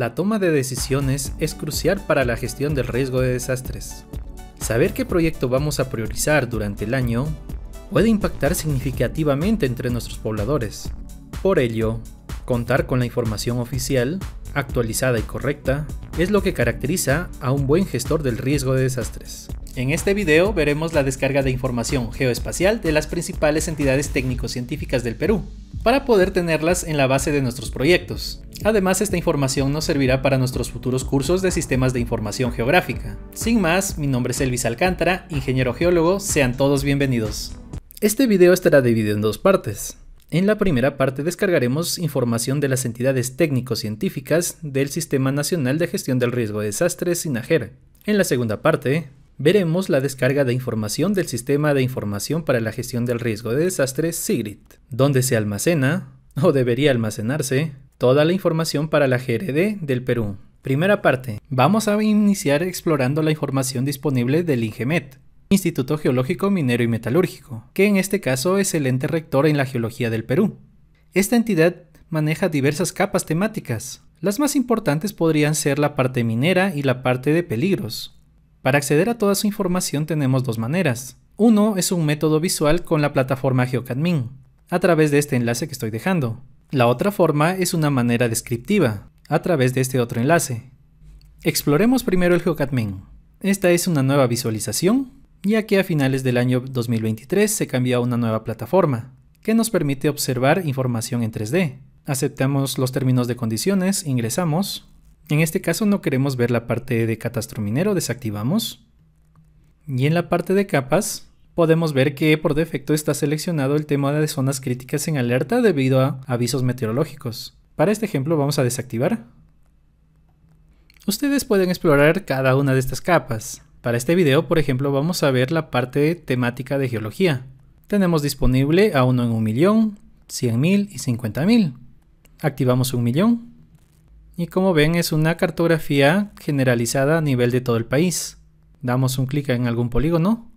La toma de decisiones es crucial para la gestión del riesgo de desastres. Saber qué proyecto vamos a priorizar durante el año puede impactar significativamente entre nuestros pobladores. Por ello, contar con la información oficial, actualizada y correcta, es lo que caracteriza a un buen gestor del riesgo de desastres. En este video veremos la descarga de información geoespacial de las principales entidades técnico-científicas del Perú, para poder tenerlas en la base de nuestros proyectos. Además, esta información nos servirá para nuestros futuros cursos de sistemas de información geográfica. Sin más, mi nombre es Elvis Alcántara, ingeniero geólogo, sean todos bienvenidos. Este video estará dividido en dos partes. En la primera parte descargaremos información de las entidades técnico-científicas del Sistema Nacional de Gestión del Riesgo de Desastres, SINAGER. En la segunda parte, veremos la descarga de información del Sistema de Información para la Gestión del Riesgo de Desastres, SIGRID, donde se almacena, o debería almacenarse, toda la información para la GRD del Perú. Primera parte, vamos a iniciar explorando la información disponible del INGEMET, Instituto Geológico Minero y Metalúrgico, que en este caso es el ente rector en la geología del Perú. Esta entidad maneja diversas capas temáticas. Las más importantes podrían ser la parte minera y la parte de peligros. Para acceder a toda su información tenemos dos maneras. Uno es un método visual con la plataforma GeoCadmin, a través de este enlace que estoy dejando. La otra forma es una manera descriptiva, a través de este otro enlace. Exploremos primero el GeoCadmin. Esta es una nueva visualización, ya que a finales del año 2023 se cambia a una nueva plataforma, que nos permite observar información en 3D. Aceptamos los términos de condiciones, ingresamos. En este caso no queremos ver la parte de catastro minero, desactivamos. Y en la parte de capas, podemos ver que por defecto está seleccionado el tema de zonas críticas en alerta debido a avisos meteorológicos. Para este ejemplo vamos a desactivar. Ustedes pueden explorar cada una de estas capas. Para este video, por ejemplo, vamos a ver la parte temática de geología. Tenemos disponible a uno en un millón, 100.000 y 50.000. Activamos un millón. Y como ven es una cartografía generalizada a nivel de todo el país. Damos un clic en algún polígono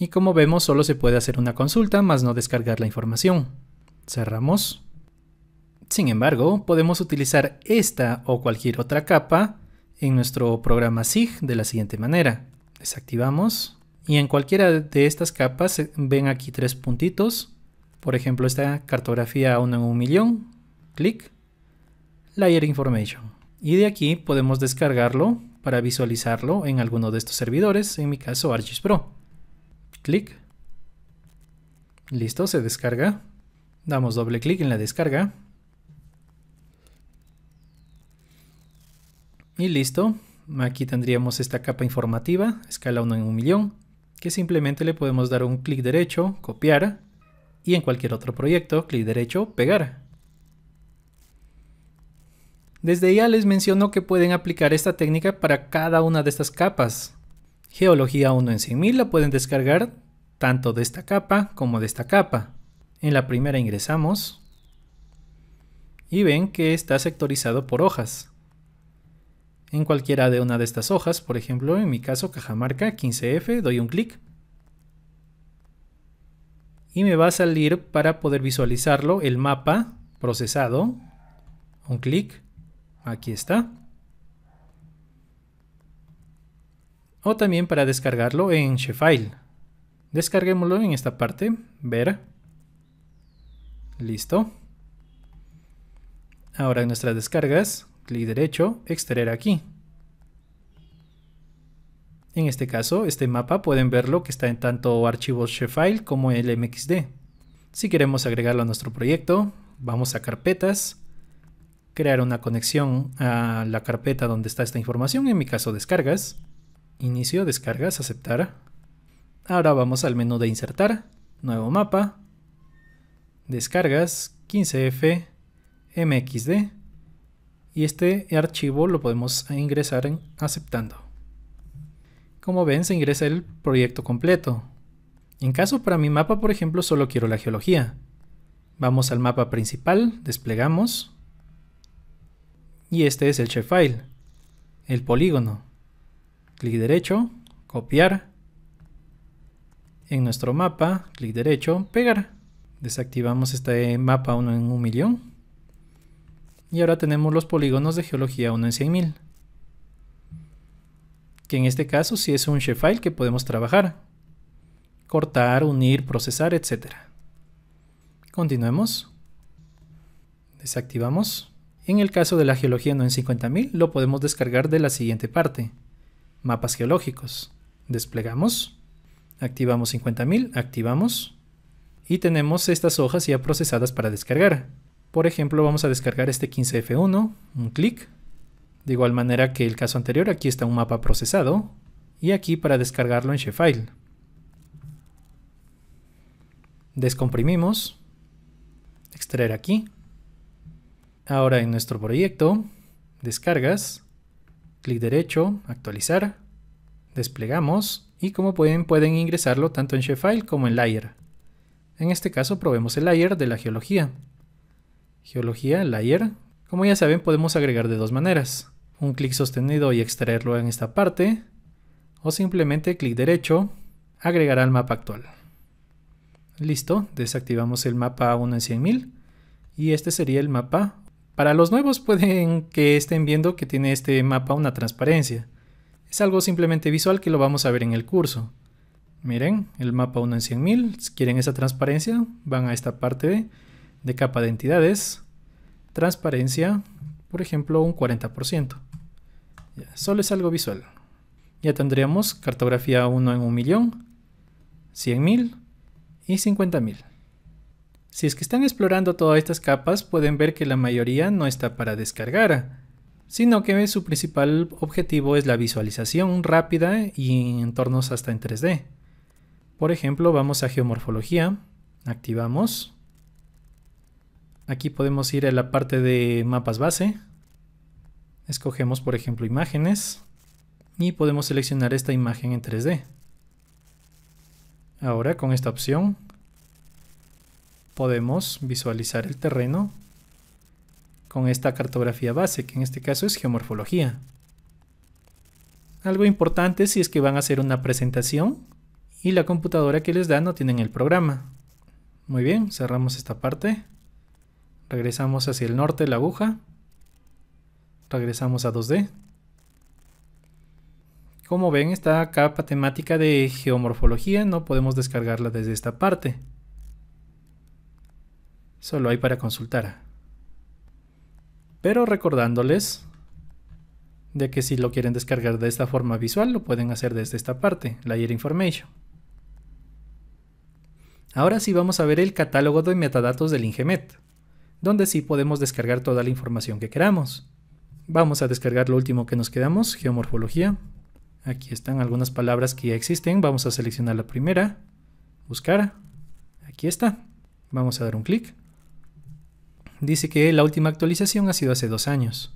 y como vemos solo se puede hacer una consulta más no descargar la información. Cerramos. Sin embargo, podemos utilizar esta o cualquier otra capa en nuestro programa SIG de la siguiente manera. Desactivamos y en cualquiera de estas capas ven aquí tres puntitos. Por ejemplo, esta cartografía 1 en 1 millón. Clic. Layer Information. Y de aquí podemos descargarlo para visualizarlo en alguno de estos servidores, en mi caso Archis Pro. Clic. Listo, se descarga. Damos doble clic en la descarga. Y listo. Aquí tendríamos esta capa informativa, escala 1 en 1 millón, que simplemente le podemos dar un clic derecho, copiar, y en cualquier otro proyecto, clic derecho, pegar. Desde ya les menciono que pueden aplicar esta técnica para cada una de estas capas. Geología 1 en 100.000 la pueden descargar tanto de esta capa como de esta capa. En la primera ingresamos y ven que está sectorizado por hojas. En cualquiera de una de estas hojas, por ejemplo en mi caso Cajamarca 15F, doy un clic y me va a salir para poder visualizarlo el mapa procesado. Un clic, aquí está. o también para descargarlo en Shefile. Descarguémoslo en esta parte, ver. Listo. Ahora en nuestras descargas, clic derecho, extraer aquí. En este caso, este mapa pueden verlo que está en tanto archivos Shefile como el MXD. Si queremos agregarlo a nuestro proyecto, vamos a carpetas, crear una conexión a la carpeta donde está esta información, en mi caso descargas, Inicio, descargas, aceptar. Ahora vamos al menú de insertar, nuevo mapa, descargas, 15F, MXD. Y este archivo lo podemos ingresar en aceptando. Como ven, se ingresa el proyecto completo. En caso para mi mapa, por ejemplo, solo quiero la geología. Vamos al mapa principal, desplegamos. Y este es el shapefile, el polígono clic derecho, copiar. En nuestro mapa, clic derecho, pegar. Desactivamos este mapa 1 en un millón. Y ahora tenemos los polígonos de geología 1 en 100.000. Que en este caso sí es un file que podemos trabajar. Cortar, unir, procesar, etc. Continuemos. Desactivamos. En el caso de la geología 1 en 50.000 lo podemos descargar de la siguiente parte mapas geológicos. Desplegamos, activamos 50.000, activamos y tenemos estas hojas ya procesadas para descargar. Por ejemplo, vamos a descargar este 15F1, un clic. De igual manera que el caso anterior, aquí está un mapa procesado y aquí para descargarlo en Shefile. Descomprimimos, extraer aquí. Ahora en nuestro proyecto, descargas, clic derecho, actualizar, desplegamos y como pueden, pueden ingresarlo tanto en Shapefile como en Layer. En este caso probemos el Layer de la geología. Geología, Layer. Como ya saben podemos agregar de dos maneras. Un clic sostenido y extraerlo en esta parte. O simplemente clic derecho, agregar al mapa actual. Listo, desactivamos el mapa 1 en 100.000 y este sería el mapa para los nuevos pueden que estén viendo que tiene este mapa una transparencia. Es algo simplemente visual que lo vamos a ver en el curso. Miren, el mapa 1 en 100.000. Si quieren esa transparencia, van a esta parte de, capa de entidades. Transparencia, por ejemplo, un 40%. solo es algo visual. Ya tendríamos cartografía 1 en 1 millón, 100.000 y 50.000. Si es que están explorando todas estas capas, pueden ver que la mayoría no está para descargar, sino que su principal objetivo es la visualización rápida y en entornos hasta en 3D. Por ejemplo, vamos a geomorfología, activamos. Aquí podemos ir a la parte de mapas base. Escogemos, por ejemplo, imágenes y podemos seleccionar esta imagen en 3D. Ahora con esta opción podemos visualizar el terreno con esta cartografía base, que en este caso es geomorfología. Algo importante si es que van a hacer una presentación y la computadora que les da no tienen el programa. Muy bien, cerramos esta parte. Regresamos hacia el norte la aguja. Regresamos a 2D. Como ven, esta capa temática de geomorfología no podemos descargarla desde esta parte. Solo hay para consultar. Pero recordándoles de que si lo quieren descargar de esta forma visual, lo pueden hacer desde esta parte, Layer Information. Ahora sí vamos a ver el catálogo de metadatos del Ingemet, donde sí podemos descargar toda la información que queramos. Vamos a descargar lo último que nos quedamos, geomorfología. Aquí están algunas palabras que ya existen, vamos a seleccionar la primera, buscar, aquí está. Vamos a dar un clic dice que la última actualización ha sido hace dos años.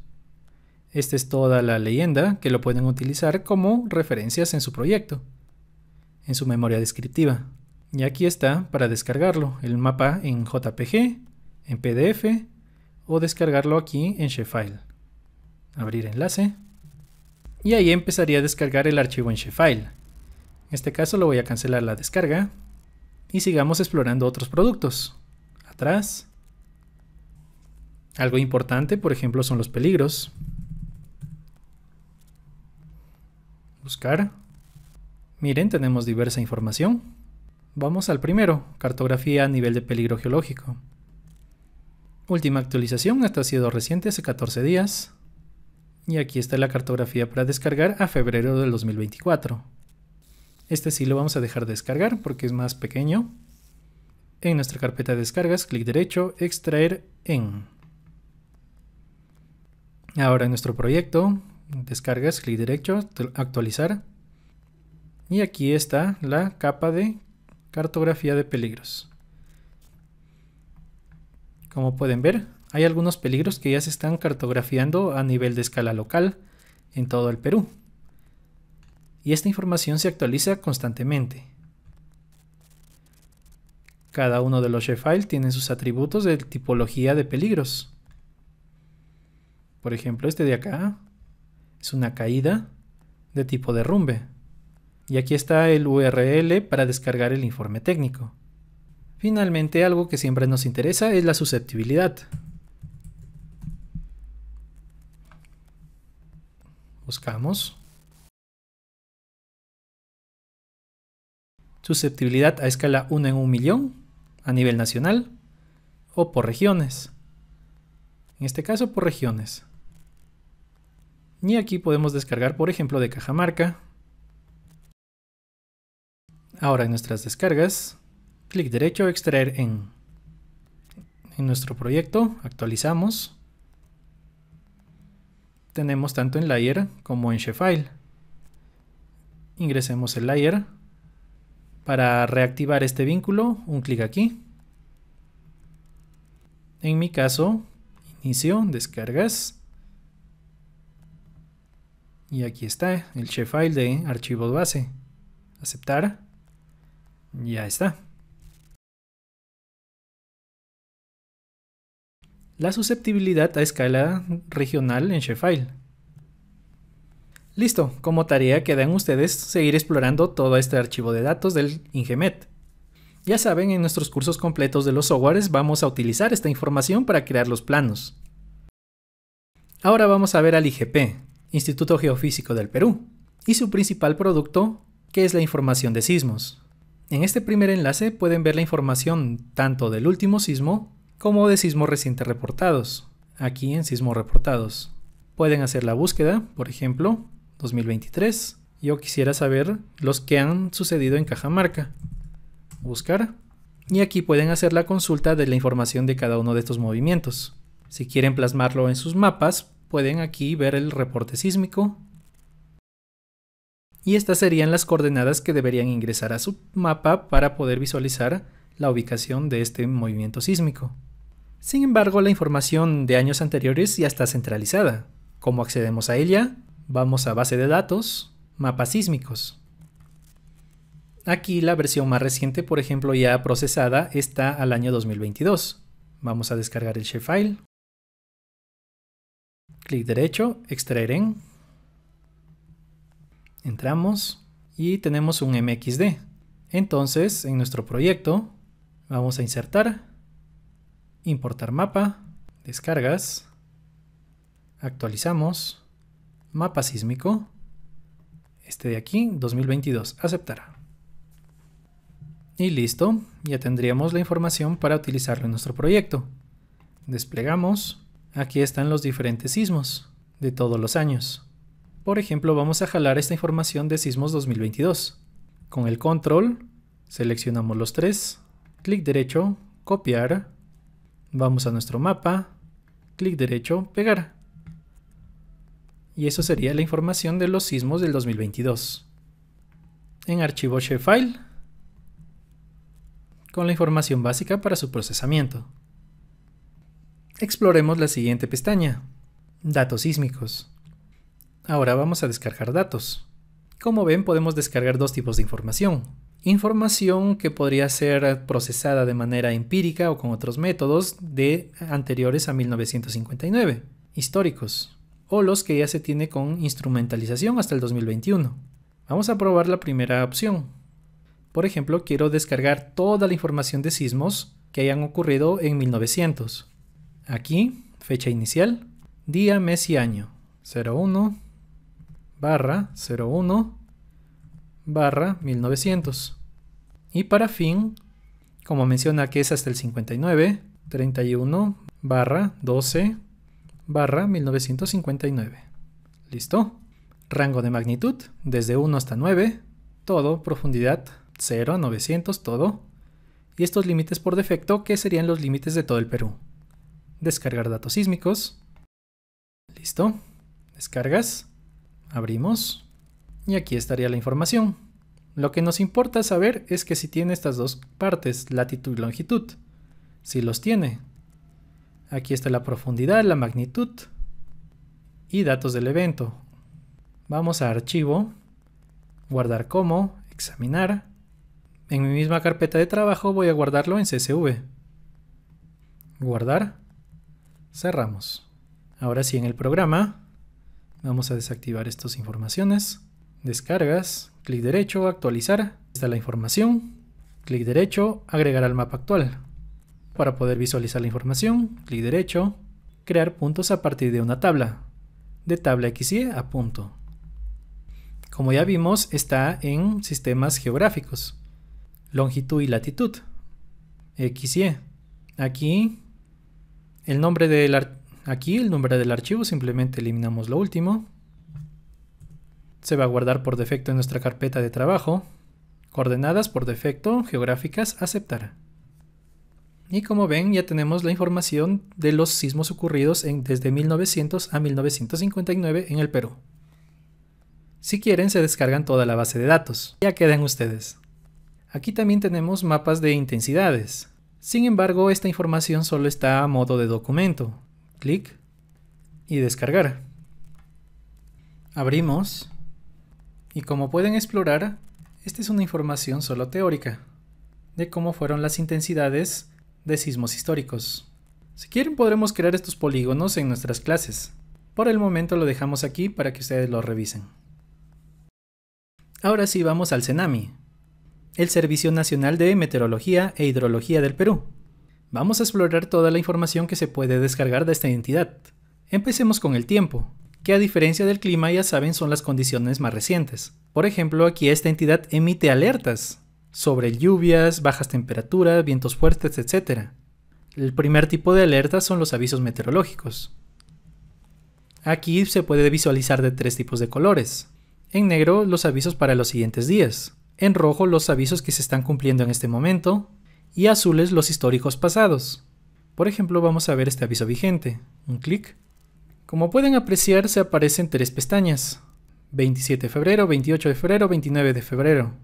Esta es toda la leyenda que lo pueden utilizar como referencias en su proyecto, en su memoria descriptiva. Y aquí está para descargarlo, el mapa en JPG, en PDF o descargarlo aquí en Shefile. Abrir enlace. Y ahí empezaría a descargar el archivo en Shefile. En este caso lo voy a cancelar la descarga y sigamos explorando otros productos. Atrás, algo importante, por ejemplo, son los peligros. Buscar. Miren, tenemos diversa información. Vamos al primero, cartografía a nivel de peligro geológico. Última actualización, hasta ha sido reciente, hace 14 días. Y aquí está la cartografía para descargar a febrero del 2024. Este sí lo vamos a dejar descargar porque es más pequeño. En nuestra carpeta de descargas, clic derecho, extraer en. Ahora en nuestro proyecto, descargas, clic derecho, actualizar. Y aquí está la capa de cartografía de peligros. Como pueden ver, hay algunos peligros que ya se están cartografiando a nivel de escala local en todo el Perú. Y esta información se actualiza constantemente. Cada uno de los shapefiles tiene sus atributos de tipología de peligros. Por ejemplo, este de acá es una caída de tipo derrumbe. Y aquí está el URL para descargar el informe técnico. Finalmente, algo que siempre nos interesa es la susceptibilidad. Buscamos. Susceptibilidad a escala 1 en 1 millón a nivel nacional o por regiones. En este caso por regiones. Y aquí podemos descargar, por ejemplo, de Cajamarca. Ahora en nuestras descargas, clic derecho, extraer en, en nuestro proyecto, actualizamos. Tenemos tanto en layer como en shefile. Ingresemos el layer. Para reactivar este vínculo, un clic aquí. En mi caso, inicio, descargas, y aquí está el shefile de archivos base. Aceptar. Ya está. La susceptibilidad a escala regional en shefile. Listo, como tarea quedan ustedes seguir explorando todo este archivo de datos del Ingemet. Ya saben, en nuestros cursos completos de los softwares vamos a utilizar esta información para crear los planos. Ahora vamos a ver al IGP, Instituto Geofísico del Perú, y su principal producto, que es la información de sismos. En este primer enlace pueden ver la información tanto del último sismo como de sismos recientes reportados, aquí en Sismos Reportados. Pueden hacer la búsqueda, por ejemplo, 2023. Yo quisiera saber los que han sucedido en Cajamarca. Buscar. Y aquí pueden hacer la consulta de la información de cada uno de estos movimientos. Si quieren plasmarlo en sus mapas, pueden aquí ver el reporte sísmico. Y estas serían las coordenadas que deberían ingresar a su mapa para poder visualizar la ubicación de este movimiento sísmico. Sin embargo, la información de años anteriores ya está centralizada. ¿Cómo accedemos a ella? Vamos a base de datos, mapas sísmicos. Aquí la versión más reciente, por ejemplo, ya procesada, está al año 2022. Vamos a descargar el shapefile clic derecho, extraer en, entramos y tenemos un MXD. Entonces, en nuestro proyecto vamos a insertar, importar mapa, descargas, actualizamos, mapa sísmico, este de aquí, 2022, aceptar. Y listo, ya tendríamos la información para utilizarlo en nuestro proyecto. Desplegamos Aquí están los diferentes sismos de todos los años. Por ejemplo, vamos a jalar esta información de sismos 2022. Con el control, seleccionamos los tres, clic derecho, copiar, vamos a nuestro mapa, clic derecho, pegar. Y eso sería la información de los sismos del 2022. En archivo Shefile, con la información básica para su procesamiento. Exploremos la siguiente pestaña, Datos sísmicos. Ahora vamos a descargar datos. Como ven, podemos descargar dos tipos de información. Información que podría ser procesada de manera empírica o con otros métodos de anteriores a 1959, históricos, o los que ya se tiene con instrumentalización hasta el 2021. Vamos a probar la primera opción. Por ejemplo, quiero descargar toda la información de sismos que hayan ocurrido en 1900. Aquí, fecha inicial, día, mes y año. 01 barra 01 barra 1900. Y para fin, como menciona que es hasta el 59, 31 barra 12 barra 1959. ¿Listo? Rango de magnitud, desde 1 hasta 9, todo, profundidad 0 a 900, todo. Y estos límites por defecto, que serían los límites de todo el Perú descargar datos sísmicos. Listo. Descargas. Abrimos. Y aquí estaría la información. Lo que nos importa saber es que si tiene estas dos partes, latitud y longitud. Si los tiene. Aquí está la profundidad, la magnitud y datos del evento. Vamos a archivo, guardar como, examinar. En mi misma carpeta de trabajo voy a guardarlo en CSV. Guardar cerramos. Ahora sí, en el programa vamos a desactivar estas informaciones. Descargas, clic derecho, actualizar. Está la información. Clic derecho, agregar al mapa actual. Para poder visualizar la información, clic derecho, crear puntos a partir de una tabla. De tabla XY a punto. Como ya vimos, está en sistemas geográficos. Longitud y latitud. XY. Aquí el nombre del aquí el nombre del archivo, simplemente eliminamos lo último. Se va a guardar por defecto en nuestra carpeta de trabajo. Coordenadas por defecto, geográficas, aceptar. Y como ven, ya tenemos la información de los sismos ocurridos desde 1900 a 1959 en el Perú. Si quieren, se descargan toda la base de datos. Ya quedan ustedes. Aquí también tenemos mapas de intensidades. Sin embargo, esta información solo está a modo de documento. Clic y descargar. Abrimos y como pueden explorar, esta es una información solo teórica de cómo fueron las intensidades de sismos históricos. Si quieren podremos crear estos polígonos en nuestras clases. Por el momento lo dejamos aquí para que ustedes lo revisen. Ahora sí vamos al Cenami el Servicio Nacional de Meteorología e Hidrología del Perú. Vamos a explorar toda la información que se puede descargar de esta entidad. Empecemos con el tiempo, que a diferencia del clima ya saben son las condiciones más recientes. Por ejemplo, aquí esta entidad emite alertas sobre lluvias, bajas temperaturas, vientos fuertes, etc. El primer tipo de alerta son los avisos meteorológicos. Aquí se puede visualizar de tres tipos de colores. En negro, los avisos para los siguientes días en rojo los avisos que se están cumpliendo en este momento y azules los históricos pasados. Por ejemplo, vamos a ver este aviso vigente. Un clic. Como pueden apreciar, se aparecen tres pestañas. 27 de febrero, 28 de febrero, 29 de febrero.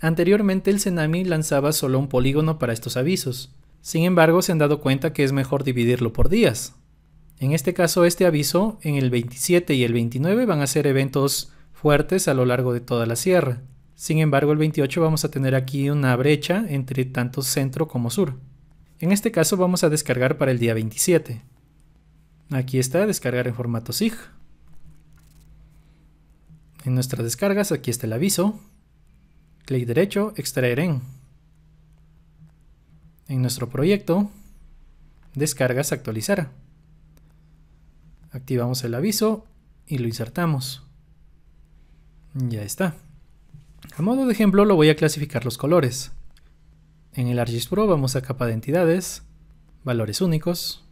Anteriormente el tsunami lanzaba solo un polígono para estos avisos. Sin embargo, se han dado cuenta que es mejor dividirlo por días. En este caso, este aviso en el 27 y el 29 van a ser eventos fuertes a lo largo de toda la sierra. Sin embargo, el 28 vamos a tener aquí una brecha entre tanto centro como sur. En este caso vamos a descargar para el día 27. Aquí está, descargar en formato SIG. En nuestras descargas, aquí está el aviso. Clic derecho, extraer en. En nuestro proyecto, descargas actualizar. Activamos el aviso y lo insertamos. Ya está. A modo de ejemplo lo voy a clasificar los colores. En el ArcGIS Pro vamos a capa de entidades, valores únicos,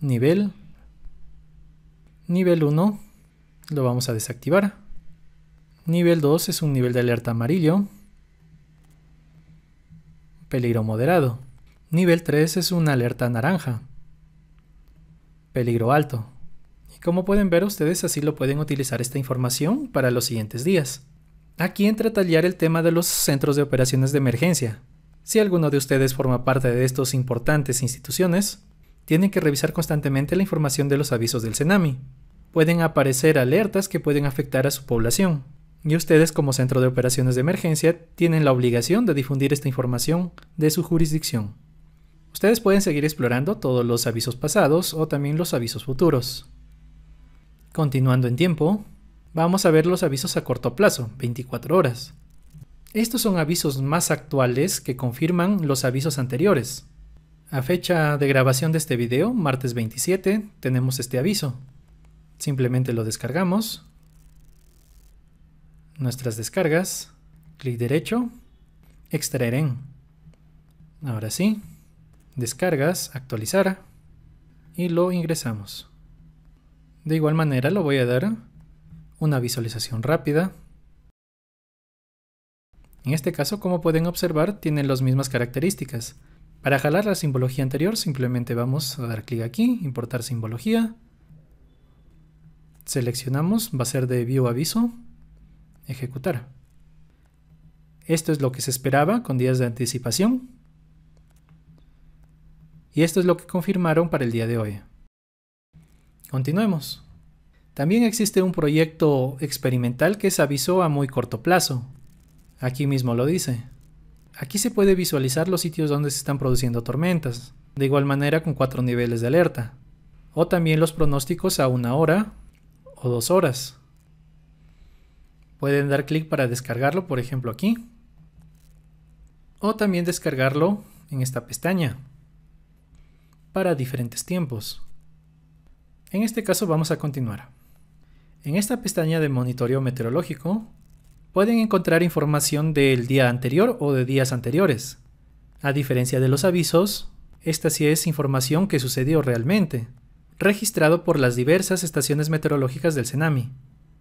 nivel, nivel 1 lo vamos a desactivar, nivel 2 es un nivel de alerta amarillo, peligro moderado, nivel 3 es una alerta naranja, peligro alto. Y como pueden ver ustedes así lo pueden utilizar esta información para los siguientes días. Aquí entra a tallar el tema de los centros de operaciones de emergencia. Si alguno de ustedes forma parte de estas importantes instituciones, tienen que revisar constantemente la información de los avisos del tsunami. Pueden aparecer alertas que pueden afectar a su población, y ustedes como centro de operaciones de emergencia tienen la obligación de difundir esta información de su jurisdicción. Ustedes pueden seguir explorando todos los avisos pasados o también los avisos futuros. Continuando en tiempo, Vamos a ver los avisos a corto plazo, 24 horas. Estos son avisos más actuales que confirman los avisos anteriores. A fecha de grabación de este video, martes 27, tenemos este aviso. Simplemente lo descargamos. Nuestras descargas. Clic derecho. Extraer en. Ahora sí. Descargas, actualizar. Y lo ingresamos. De igual manera lo voy a dar una visualización rápida. En este caso, como pueden observar, tienen las mismas características. Para jalar la simbología anterior, simplemente vamos a dar clic aquí, importar simbología. Seleccionamos, va a ser de view aviso, ejecutar. Esto es lo que se esperaba con días de anticipación. Y esto es lo que confirmaron para el día de hoy. Continuemos. También existe un proyecto experimental que se avisó a muy corto plazo. Aquí mismo lo dice. Aquí se puede visualizar los sitios donde se están produciendo tormentas, de igual manera con cuatro niveles de alerta, o también los pronósticos a una hora o dos horas. Pueden dar clic para descargarlo, por ejemplo aquí, o también descargarlo en esta pestaña, para diferentes tiempos. En este caso vamos a continuar. En esta pestaña de monitoreo meteorológico pueden encontrar información del día anterior o de días anteriores. A diferencia de los avisos, esta sí es información que sucedió realmente, registrado por las diversas estaciones meteorológicas del tsunami.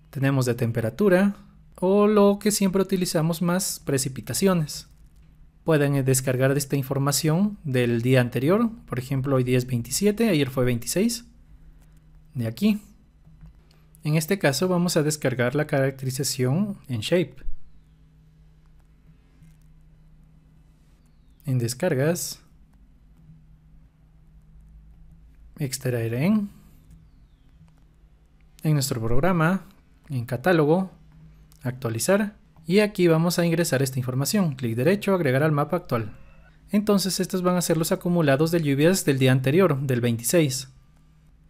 Tenemos de temperatura o lo que siempre utilizamos más, precipitaciones. Pueden eh, descargar esta información del día anterior, por ejemplo hoy día es 27, ayer fue 26, de aquí en este caso vamos a descargar la caracterización en Shape. En Descargas, Extraer en, en nuestro programa, en Catálogo, Actualizar y aquí vamos a ingresar esta información. Clic derecho, Agregar al mapa actual. Entonces estos van a ser los acumulados de lluvias del día anterior, del 26.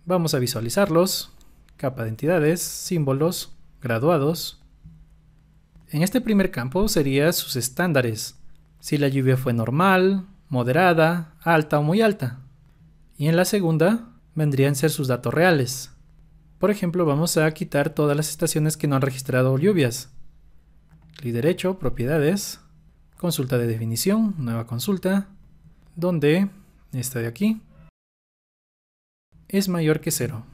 Vamos a visualizarlos capa de entidades, símbolos, graduados. En este primer campo serían sus estándares, si la lluvia fue normal, moderada, alta o muy alta. Y en la segunda vendrían ser sus datos reales. Por ejemplo, vamos a quitar todas las estaciones que no han registrado lluvias. Clic derecho, propiedades, consulta de definición, nueva consulta, donde esta de aquí es mayor que cero.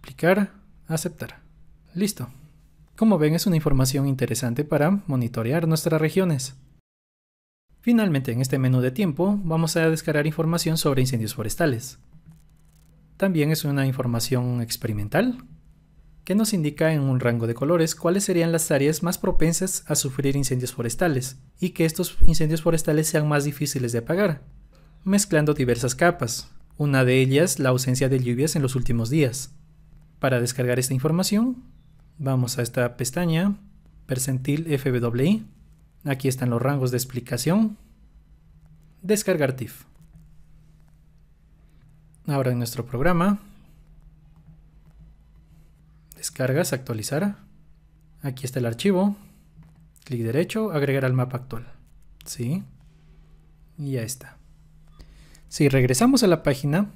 Aplicar, aceptar. Listo. Como ven, es una información interesante para monitorear nuestras regiones. Finalmente, en este menú de tiempo, vamos a descargar información sobre incendios forestales. También es una información experimental que nos indica en un rango de colores cuáles serían las áreas más propensas a sufrir incendios forestales y que estos incendios forestales sean más difíciles de apagar, mezclando diversas capas, una de ellas la ausencia de lluvias en los últimos días. Para descargar esta información, vamos a esta pestaña, percentil FWI. Aquí están los rangos de explicación. Descargar TIFF. Ahora en nuestro programa, descargas, actualizar. Aquí está el archivo. Clic derecho, agregar al mapa actual. Sí. Y ya está. Si regresamos a la página,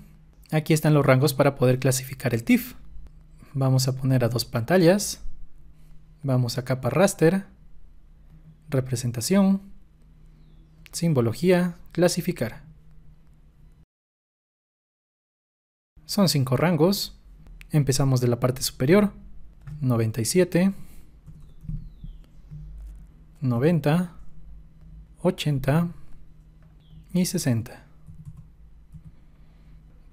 aquí están los rangos para poder clasificar el TIFF. Vamos a poner a dos pantallas. Vamos a capa raster, representación, simbología, clasificar. Son cinco rangos. Empezamos de la parte superior. 97, 90, 80 y 60.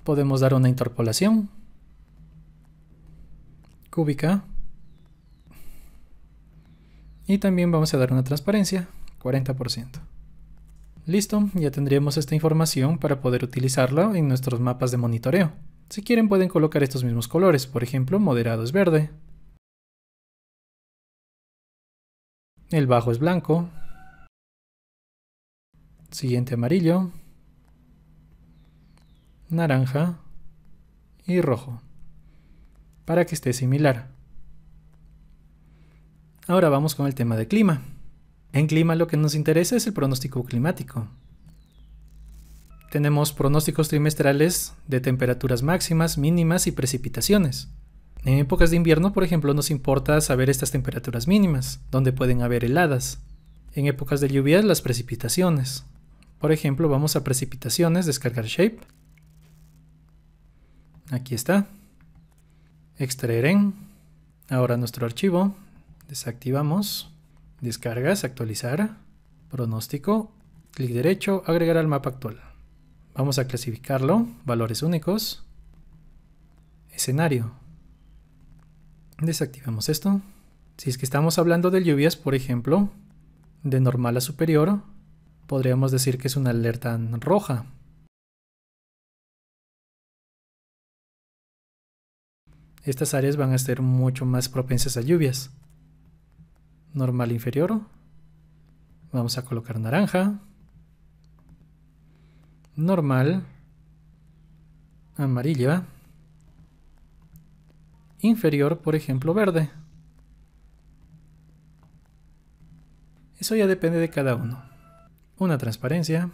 Podemos dar una interpolación cúbica. Y también vamos a dar una transparencia, 40%. Listo, ya tendríamos esta información para poder utilizarla en nuestros mapas de monitoreo. Si quieren pueden colocar estos mismos colores, por ejemplo, moderado es verde. El bajo es blanco. Siguiente amarillo. Naranja. Y rojo para que esté similar. Ahora vamos con el tema de clima. En clima lo que nos interesa es el pronóstico climático. Tenemos pronósticos trimestrales de temperaturas máximas, mínimas y precipitaciones. En épocas de invierno, por ejemplo, nos importa saber estas temperaturas mínimas, donde pueden haber heladas. En épocas de lluvias, las precipitaciones. Por ejemplo, vamos a precipitaciones, descargar shape. Aquí está extraer en. Ahora nuestro archivo, desactivamos, descargas, actualizar, pronóstico, clic derecho, agregar al mapa actual. Vamos a clasificarlo, valores únicos, escenario. Desactivamos esto. Si es que estamos hablando de lluvias, por ejemplo, de normal a superior, podríamos decir que es una alerta roja, estas áreas van a ser mucho más propensas a lluvias. Normal inferior. Vamos a colocar naranja. Normal. Amarilla. Inferior, por ejemplo, verde. Eso ya depende de cada uno. Una transparencia.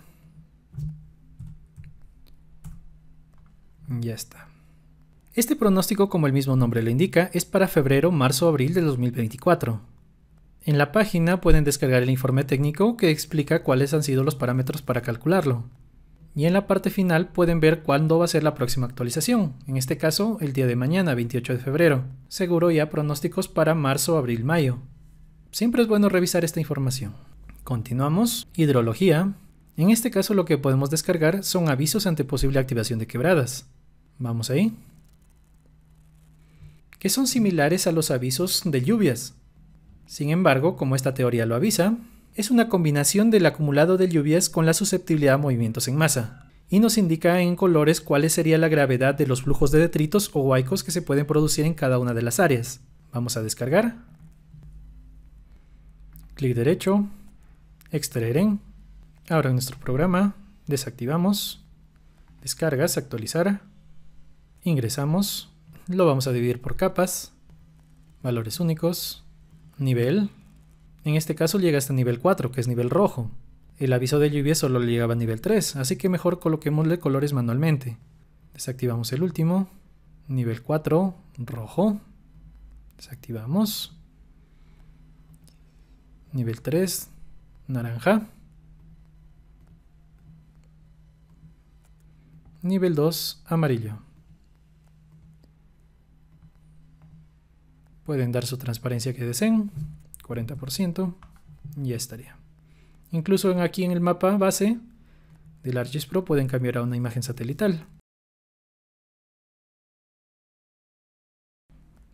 Ya está. Este pronóstico, como el mismo nombre lo indica, es para febrero, marzo, abril de 2024. En la página pueden descargar el informe técnico que explica cuáles han sido los parámetros para calcularlo. Y en la parte final pueden ver cuándo va a ser la próxima actualización, en este caso el día de mañana, 28 de febrero. Seguro ya pronósticos para marzo, abril, mayo. Siempre es bueno revisar esta información. Continuamos. Hidrología. En este caso lo que podemos descargar son avisos ante posible activación de quebradas. Vamos ahí que son similares a los avisos de lluvias. Sin embargo, como esta teoría lo avisa, es una combinación del acumulado de lluvias con la susceptibilidad a movimientos en masa, y nos indica en colores cuál sería la gravedad de los flujos de detritos o huaicos que se pueden producir en cada una de las áreas. Vamos a descargar. Clic derecho, extraer en. Ahora en nuestro programa desactivamos, descargas, actualizar, ingresamos, lo vamos a dividir por capas, valores únicos, nivel. En este caso llega hasta nivel 4, que es nivel rojo. El aviso de lluvia solo llegaba a nivel 3, así que mejor coloquemosle colores manualmente. Desactivamos el último, nivel 4, rojo. Desactivamos. Nivel 3, naranja. Nivel 2, amarillo. Pueden dar su transparencia que deseen, 40%, y ya estaría. Incluso aquí en el mapa base del ArcGIS Pro pueden cambiar a una imagen satelital.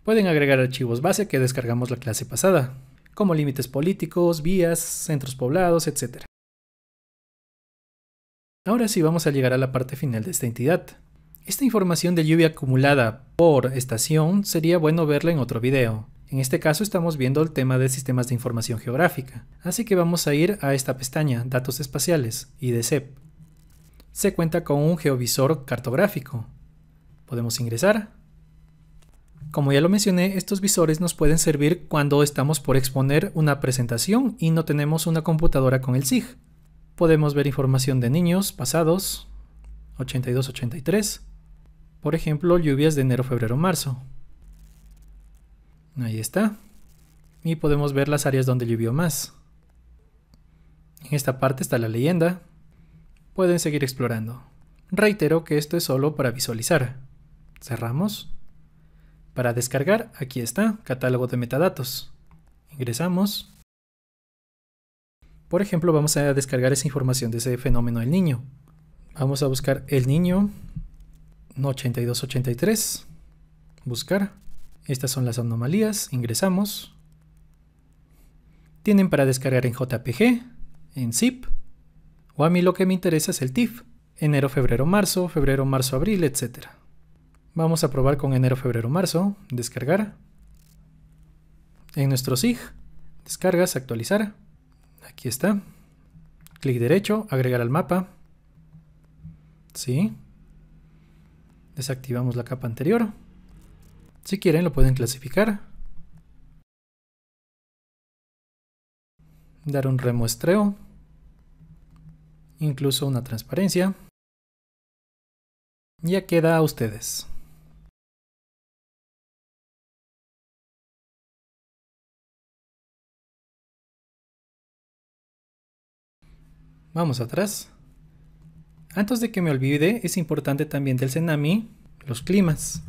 Pueden agregar archivos base que descargamos la clase pasada, como límites políticos, vías, centros poblados, etc. Ahora sí vamos a llegar a la parte final de esta entidad, esta información de lluvia acumulada por estación sería bueno verla en otro video. En este caso estamos viendo el tema de sistemas de información geográfica, así que vamos a ir a esta pestaña, datos espaciales, y de e Se cuenta con un geovisor cartográfico. Podemos ingresar. Como ya lo mencioné, estos visores nos pueden servir cuando estamos por exponer una presentación y no tenemos una computadora con el SIG. Podemos ver información de niños, pasados, 82-83, por ejemplo, lluvias de enero, febrero, marzo. Ahí está. Y podemos ver las áreas donde llovió más. En esta parte está la leyenda. Pueden seguir explorando. Reitero que esto es solo para visualizar. Cerramos. Para descargar, aquí está, catálogo de metadatos. Ingresamos. Por ejemplo, vamos a descargar esa información de ese fenómeno del niño. Vamos a buscar el niño, 8283, buscar. Estas son las anomalías, ingresamos. Tienen para descargar en JPG, en zip, o a mí lo que me interesa es el TIFF. Enero, febrero, marzo, febrero, marzo, abril, etc. Vamos a probar con enero, febrero, marzo, descargar. En nuestro SIG, descargas, actualizar. Aquí está. Clic derecho, agregar al mapa. Sí, Desactivamos la capa anterior. Si quieren lo pueden clasificar. Dar un remuestreo. Incluso una transparencia. Ya queda a ustedes. Vamos atrás. Antes de que me olvide, es importante también del tsunami, los climas.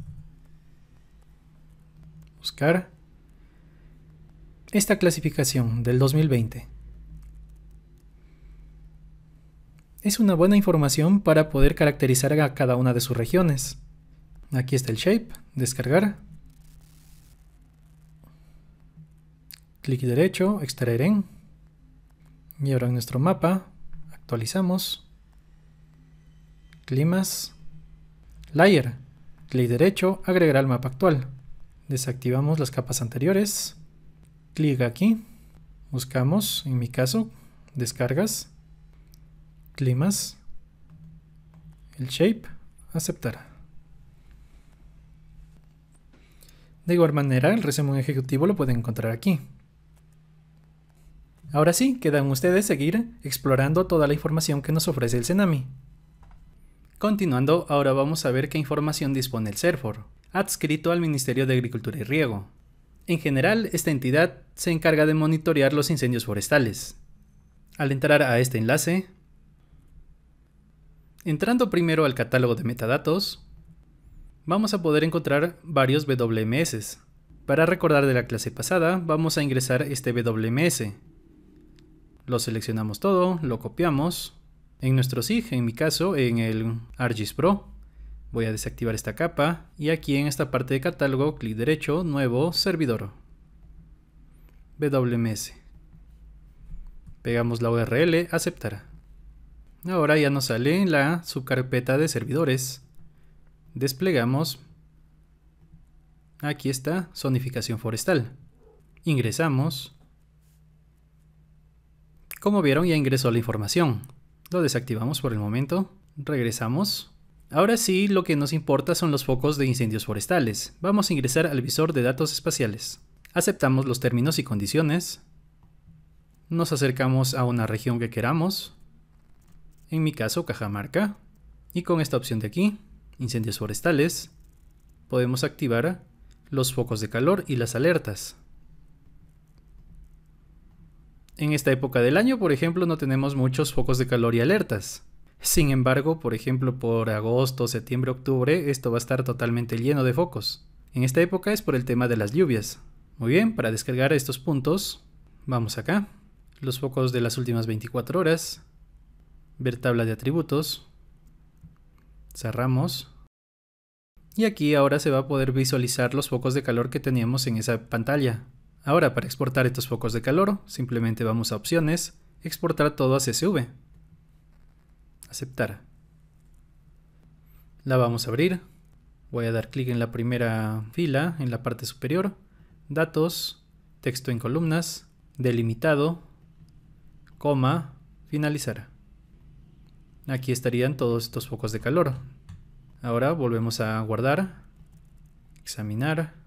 Buscar esta clasificación del 2020. Es una buena información para poder caracterizar a cada una de sus regiones. Aquí está el shape, descargar. Clic derecho, extraer en. Y ahora en nuestro mapa actualizamos climas, layer. Clic derecho, agregar al mapa actual. Desactivamos las capas anteriores. Clic aquí. Buscamos, en mi caso, descargas, climas, el shape, aceptar. De igual manera, el resumen ejecutivo lo pueden encontrar aquí. Ahora sí, quedan ustedes seguir explorando toda la información que nos ofrece el tsunami. Continuando, ahora vamos a ver qué información dispone el CERFOR, adscrito al Ministerio de Agricultura y Riego. En general, esta entidad se encarga de monitorear los incendios forestales. Al entrar a este enlace, entrando primero al catálogo de metadatos, vamos a poder encontrar varios WMS. Para recordar de la clase pasada, vamos a ingresar este WMS. Lo seleccionamos todo, lo copiamos, en nuestro SIG, en mi caso en el Argis Pro. Voy a desactivar esta capa y aquí en esta parte de catálogo, clic derecho, nuevo, servidor. WMS. Pegamos la URL, aceptar. Ahora ya nos sale en la subcarpeta de servidores. Desplegamos. Aquí está, zonificación forestal. Ingresamos. Como vieron ya ingresó la información. Lo desactivamos por el momento. Regresamos. Ahora sí, lo que nos importa son los focos de incendios forestales. Vamos a ingresar al visor de datos espaciales. Aceptamos los términos y condiciones. Nos acercamos a una región que queramos. En mi caso, Cajamarca. Y con esta opción de aquí, incendios forestales, podemos activar los focos de calor y las alertas. En esta época del año, por ejemplo, no tenemos muchos focos de calor y alertas. Sin embargo, por ejemplo, por agosto, septiembre, octubre, esto va a estar totalmente lleno de focos. En esta época es por el tema de las lluvias. Muy bien, para descargar estos puntos, vamos acá. Los focos de las últimas 24 horas. Ver tabla de atributos. Cerramos. Y aquí ahora se va a poder visualizar los focos de calor que teníamos en esa pantalla. Ahora para exportar estos focos de calor, simplemente vamos a opciones, exportar todo a CSV. Aceptar. La vamos a abrir. Voy a dar clic en la primera fila, en la parte superior. Datos, texto en columnas, delimitado, coma, finalizar. Aquí estarían todos estos focos de calor. Ahora volvemos a guardar, examinar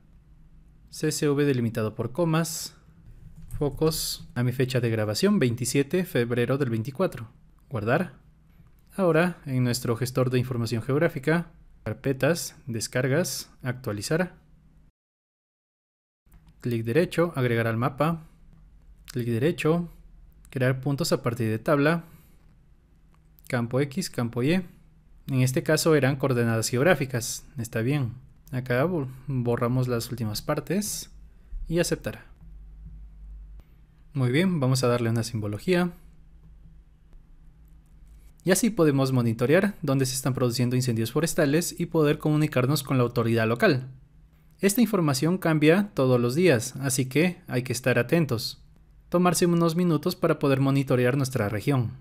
CSV delimitado por comas, focos a mi fecha de grabación 27 febrero del 24. Guardar. Ahora, en nuestro gestor de información geográfica, carpetas, descargas, actualizar. Clic derecho, agregar al mapa. Clic derecho, crear puntos a partir de tabla. Campo X, campo Y. En este caso eran coordenadas geográficas, está bien. Acá borramos las últimas partes y aceptar. Muy bien, vamos a darle una simbología. Y así podemos monitorear dónde se están produciendo incendios forestales y poder comunicarnos con la autoridad local. Esta información cambia todos los días, así que hay que estar atentos. Tomarse unos minutos para poder monitorear nuestra región.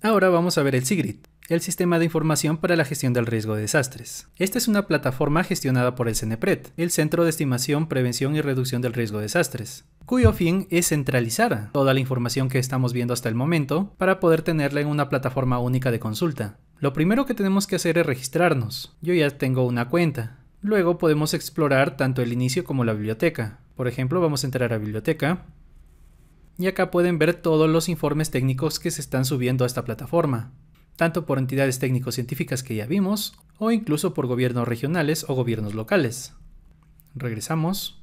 Ahora vamos a ver el Sigrid el Sistema de Información para la Gestión del Riesgo de Desastres. Esta es una plataforma gestionada por el CENEPRED, el Centro de Estimación, Prevención y Reducción del Riesgo de Desastres, cuyo fin es centralizar toda la información que estamos viendo hasta el momento para poder tenerla en una plataforma única de consulta. Lo primero que tenemos que hacer es registrarnos. Yo ya tengo una cuenta. Luego podemos explorar tanto el inicio como la biblioteca. Por ejemplo, vamos a entrar a biblioteca, y acá pueden ver todos los informes técnicos que se están subiendo a esta plataforma tanto por entidades técnico-científicas que ya vimos, o incluso por gobiernos regionales o gobiernos locales. Regresamos.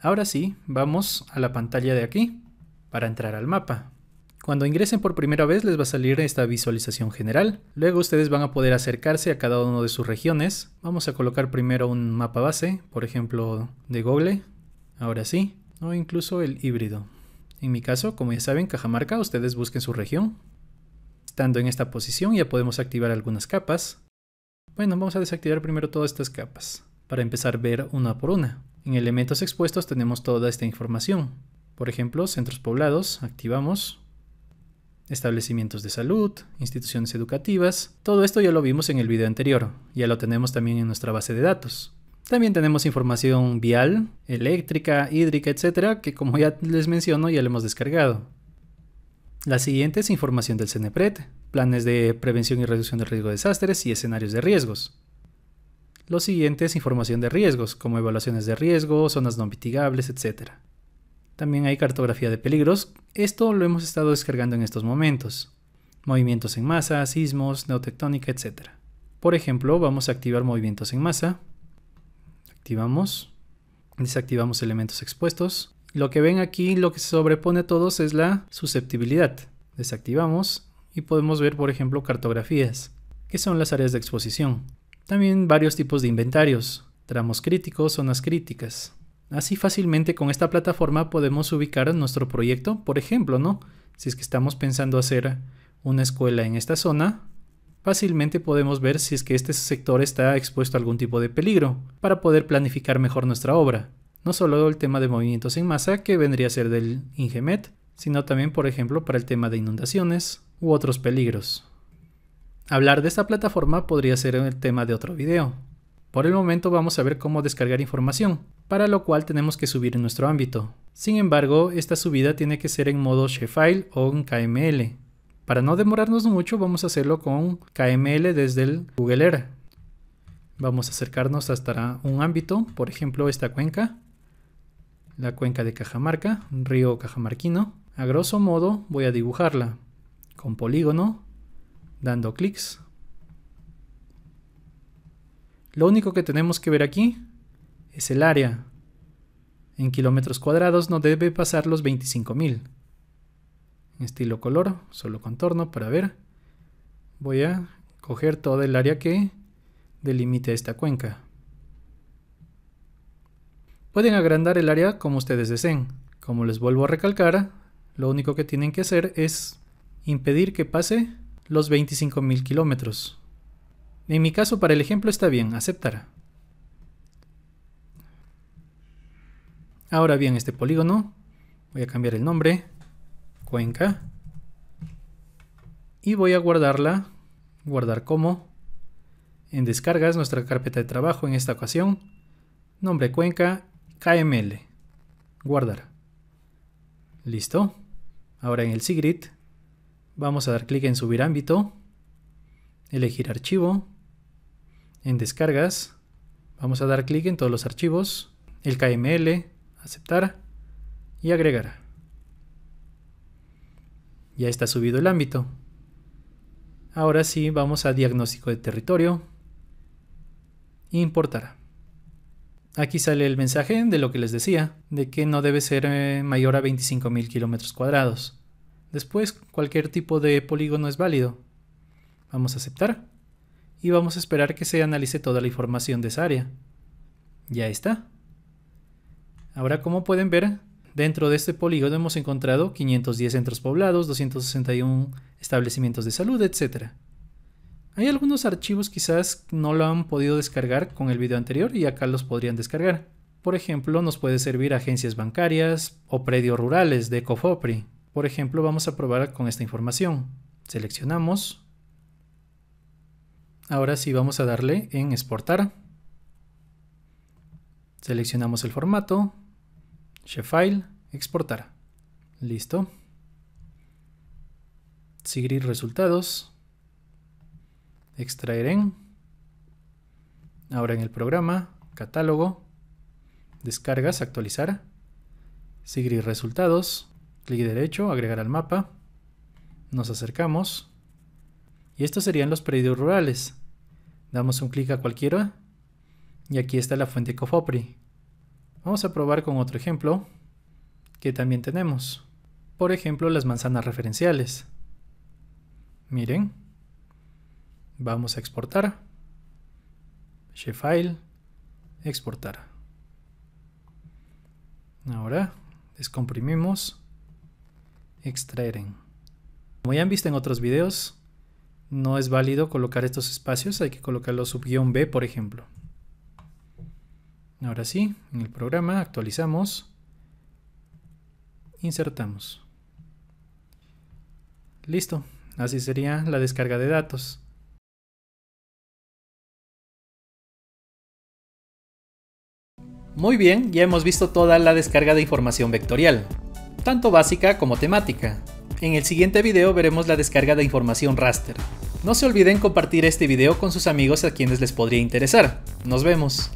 Ahora sí, vamos a la pantalla de aquí, para entrar al mapa. Cuando ingresen por primera vez les va a salir esta visualización general. Luego ustedes van a poder acercarse a cada uno de sus regiones. Vamos a colocar primero un mapa base, por ejemplo de Google, ahora sí, o incluso el híbrido. En mi caso, como ya saben, Cajamarca, ustedes busquen su región. Estando en esta posición ya podemos activar algunas capas. Bueno, vamos a desactivar primero todas estas capas para empezar a ver una por una. En elementos expuestos tenemos toda esta información. Por ejemplo, centros poblados, activamos. Establecimientos de salud, instituciones educativas. Todo esto ya lo vimos en el video anterior. Ya lo tenemos también en nuestra base de datos. También tenemos información vial, eléctrica, hídrica, etcétera, que como ya les menciono ya lo hemos descargado. La siguiente es información del CENEPRED, planes de prevención y reducción de riesgo de desastres y escenarios de riesgos. Lo siguiente es información de riesgos, como evaluaciones de riesgo, zonas no mitigables, etc. También hay cartografía de peligros, esto lo hemos estado descargando en estos momentos. Movimientos en masa, sismos, neotectónica, etc. Por ejemplo, vamos a activar movimientos en masa. Activamos. Desactivamos elementos expuestos. Lo que ven aquí, lo que se sobrepone a todos es la susceptibilidad. Desactivamos y podemos ver, por ejemplo, cartografías, que son las áreas de exposición. También varios tipos de inventarios, tramos críticos, zonas críticas. Así fácilmente con esta plataforma podemos ubicar nuestro proyecto, por ejemplo, ¿no? Si es que estamos pensando hacer una escuela en esta zona, fácilmente podemos ver si es que este sector está expuesto a algún tipo de peligro, para poder planificar mejor nuestra obra. No solo el tema de movimientos en masa, que vendría a ser del Ingemet, sino también, por ejemplo, para el tema de inundaciones u otros peligros. Hablar de esta plataforma podría ser el tema de otro video. Por el momento vamos a ver cómo descargar información, para lo cual tenemos que subir en nuestro ámbito. Sin embargo, esta subida tiene que ser en modo shefile o en KML. Para no demorarnos mucho vamos a hacerlo con KML desde el Google Earth. Vamos a acercarnos hasta un ámbito, por ejemplo esta cuenca, la cuenca de Cajamarca, río cajamarquino. A grosso modo voy a dibujarla con polígono, dando clics. Lo único que tenemos que ver aquí es el área. En kilómetros cuadrados no debe pasar los 25.000. En estilo color, solo contorno para ver. Voy a coger todo el área que delimite esta cuenca. Pueden agrandar el área como ustedes deseen. Como les vuelvo a recalcar, lo único que tienen que hacer es impedir que pase los 25.000 kilómetros. En mi caso, para el ejemplo está bien, aceptar. Ahora bien, este polígono, voy a cambiar el nombre, cuenca, y voy a guardarla, guardar como, en descargas, nuestra carpeta de trabajo en esta ocasión, nombre cuenca KML. Guardar. Listo. Ahora en el Sigrid. vamos a dar clic en subir ámbito, elegir archivo, en descargas, vamos a dar clic en todos los archivos, el KML, aceptar y agregar. Ya está subido el ámbito. Ahora sí, vamos a diagnóstico de territorio, importar. Aquí sale el mensaje de lo que les decía, de que no debe ser eh, mayor a 25.000 kilómetros cuadrados. Después, cualquier tipo de polígono es válido. Vamos a aceptar y vamos a esperar que se analice toda la información de esa área. Ya está. Ahora, como pueden ver, dentro de este polígono hemos encontrado 510 centros poblados, 261 establecimientos de salud, etcétera. Hay algunos archivos quizás no lo han podido descargar con el video anterior y acá los podrían descargar. Por ejemplo, nos puede servir agencias bancarias o predios rurales de Cofopri. Por ejemplo, vamos a probar con esta información. Seleccionamos. Ahora sí vamos a darle en exportar. Seleccionamos el formato, Shefile, exportar. Listo. Seguir resultados extraer en, ahora en el programa, catálogo, descargas, actualizar, seguir resultados, clic derecho, agregar al mapa, nos acercamos y estos serían los predios rurales. Damos un clic a cualquiera y aquí está la fuente Cofopri. Vamos a probar con otro ejemplo que también tenemos. Por ejemplo, las manzanas referenciales. Miren, Vamos a exportar. Shefile. Exportar. Ahora descomprimimos. Extraer Como ya han visto en otros videos, no es válido colocar estos espacios. Hay que colocarlos subguión B, por ejemplo. Ahora sí, en el programa actualizamos. Insertamos. Listo. Así sería la descarga de datos. Muy bien, ya hemos visto toda la descarga de información vectorial, tanto básica como temática. En el siguiente video veremos la descarga de información raster. No se olviden compartir este video con sus amigos a quienes les podría interesar. Nos vemos.